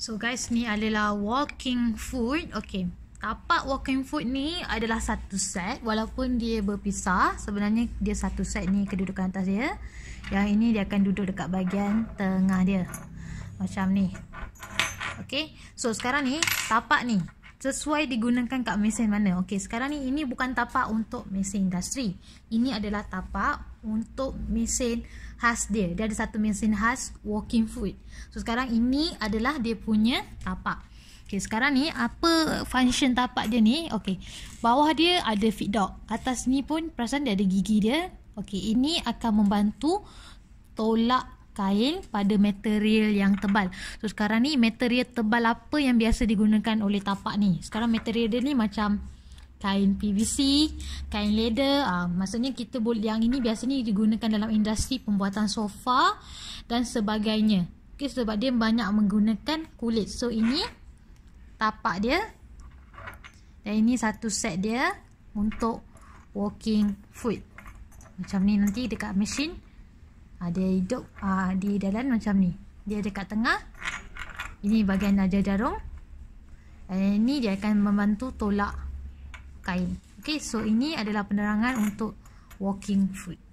So guys ni adalah walking food Okay Tapak walking food ni adalah satu set Walaupun dia berpisah Sebenarnya dia satu set ni kedudukan atas dia Yang ini dia akan duduk dekat bahagian tengah dia Macam ni Okay So sekarang ni tapak ni sesuai digunakan kat mesin mana. Okey, sekarang ni ini bukan tapak untuk mesin industri. Ini adalah tapak untuk mesin khas dia. Dia ada satu mesin khas walking foot. So sekarang ini adalah dia punya tapak. Okey, sekarang ni apa function tapak dia ni? Okey. Bawah dia ada feed dog. Atas ni pun perasan dia ada gigi dia. Okey, ini akan membantu tolak kain pada material yang tebal. So sekarang ni material tebal apa yang biasa digunakan oleh tapak ni? Sekarang material dia ni macam kain PVC, kain leather, ah ha, maksudnya kita boleh yang ini biasanya digunakan dalam industri pembuatan sofa dan sebagainya. Okey sebab dia banyak menggunakan kulit. So ini tapak dia. Dan ini satu set dia untuk walking foot. Macam ni nanti dekat mesin ha, dia hidup ha, di dalam macam ni dia dekat tengah ini bahagian ada jarum dan ini dia akan membantu tolak kain Okay, so ini adalah penerangan untuk walking foot